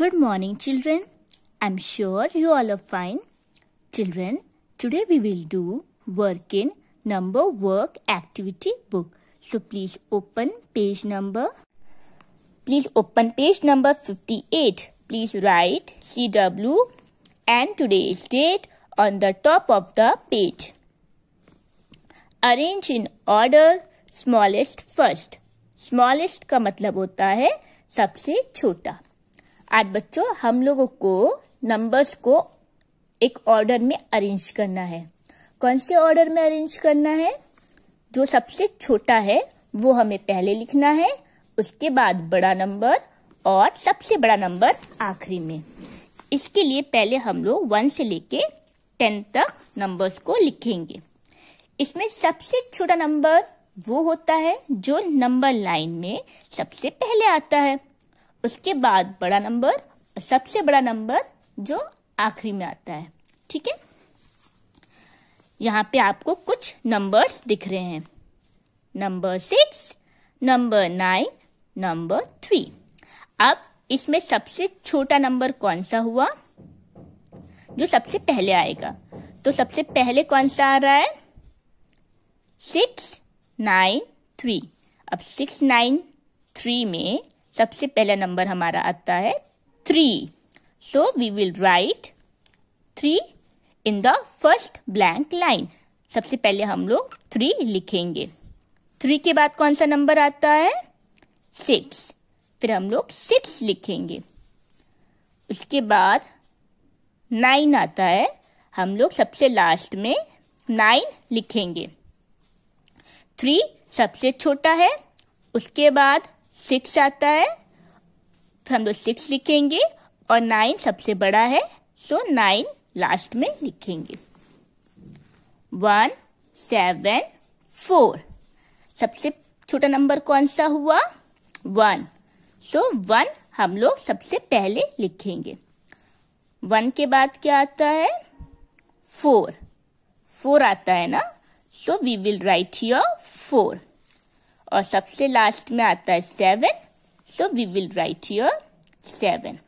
Good morning, children. I'm sure you all are fine. Children, today we will do work in number work activity book. So please open page number. Please open page number 58. Please write CW and today's date on the top of the page. Arrange in order smallest first. Smallest का मतलब होता है सबसे छोटा आज बच्चों हम लोगों को नंबर्स को एक ऑर्डर में अरेंज करना है कौन से ऑर्डर में अरेंज करना है जो सबसे छोटा है वो हमें पहले लिखना है उसके बाद बड़ा नंबर और सबसे बड़ा नंबर आखिरी में इसके लिए पहले हम लोग वन से लेके टेन तक नंबर्स को लिखेंगे इसमें सबसे छोटा नंबर वो होता है जो नंबर लाइन में सबसे पहले आता है उसके बाद बड़ा नंबर सबसे बड़ा नंबर जो आखिरी में आता है ठीक है यहाँ पे आपको कुछ नंबर्स दिख रहे हैं number six number nine number three अब इसमें सबसे छोटा नंबर कौन सा हुआ जो सबसे पहले आएगा तो सबसे पहले कौन सा आ रहा है सिक्स नाइन थ्री अब सिक्स नाइन थ्री में सबसे पहला नंबर हमारा आता है three so we will write three in the first blank line सबसे पहले हम लोग थ्री लिखेंगे थ्री के बाद कौन सा नंबर आता है सिक्स फिर हम लोग सिक्स लिखेंगे उसके बाद नाइन आता है हम लोग सबसे लास्ट में नाइन लिखेंगे थ्री सबसे छोटा है उसके बाद सिक्स आता है तो हम लोग सिक्स लिखेंगे और नाइन सबसे बड़ा है सो तो नाइन लास्ट में लिखेंगे वन सेवन फोर सबसे छोटा नंबर कौन सा हुआ वन सो तो वन हम लोग सबसे पहले लिखेंगे वन के बाद क्या आता है फोर फोर आता है ना so we will write your four और सबसे लास्ट में आता है seven so we will write your seven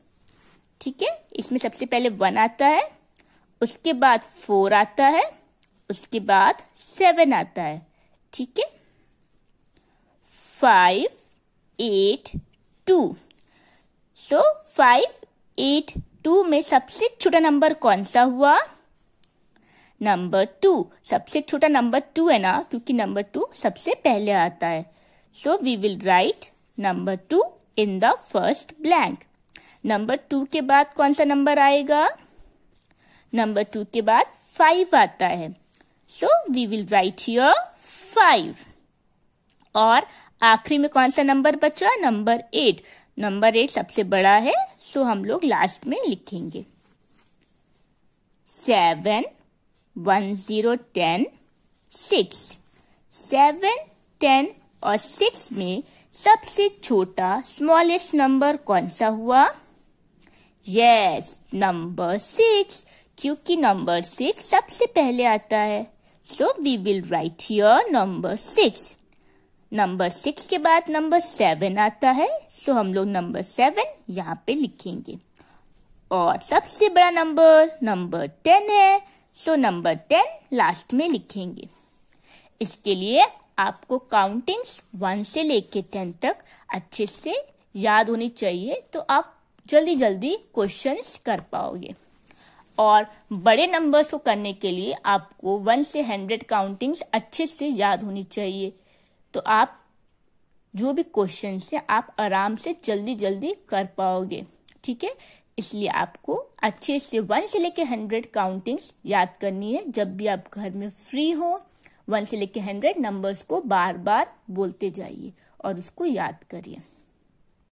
ठीक है इसमें सबसे पहले वन आता है उसके बाद फोर आता है उसके बाद सेवन आता है ठीक है five eight two so five eight two में सबसे छोटा नंबर कौन सा हुआ नंबर टू सबसे छोटा नंबर टू है ना क्योंकि नंबर टू सबसे पहले आता है so we will write number two in the first blank number two के बाद कौन सा नंबर आएगा नंबर टू के बाद फाइव आता है so we will write your five और आखिरी में कौन सा नंबर बचा नंबर एट नंबर एट सबसे बड़ा है सो so हम लोग लास्ट में लिखेंगे seven one zero ten six seven ten और सिक्स में सबसे छोटा स्मॉलेस्ट नंबर कौन सा हुआ यस नंबर सिक्स क्योंकि नंबर सिक्स सबसे पहले आता है so we will write your number six number six के बाद नंबर सेवन आता है सो हम लोग नंबर सेवन यहाँ पे लिखेंगे और सबसे बड़ा नंबर नंबर टेन है सो नंबर टेन लास्ट में लिखेंगे इसके लिए आपको काउंटिंग्स वन से लेके टेन तक अच्छे से याद होनी चाहिए तो आप जल्दी जल्दी क्वेश्चंस कर पाओगे और बड़े नंबर्स को करने के लिए आपको वन से हंड्रेड काउंटिंग्स अच्छे से याद होनी चाहिए तो आप जो भी क्वेश्चन है आप आराम से जल्दी जल्दी कर पाओगे ठीक है इसलिए आपको अच्छे से वन से लेकर हंड्रेड काउंटिंग्स याद करनी है जब भी आप घर में फ्री हो वन से लेकर हंड्रेड नंबर्स को बार बार बोलते जाइए और उसको याद करिए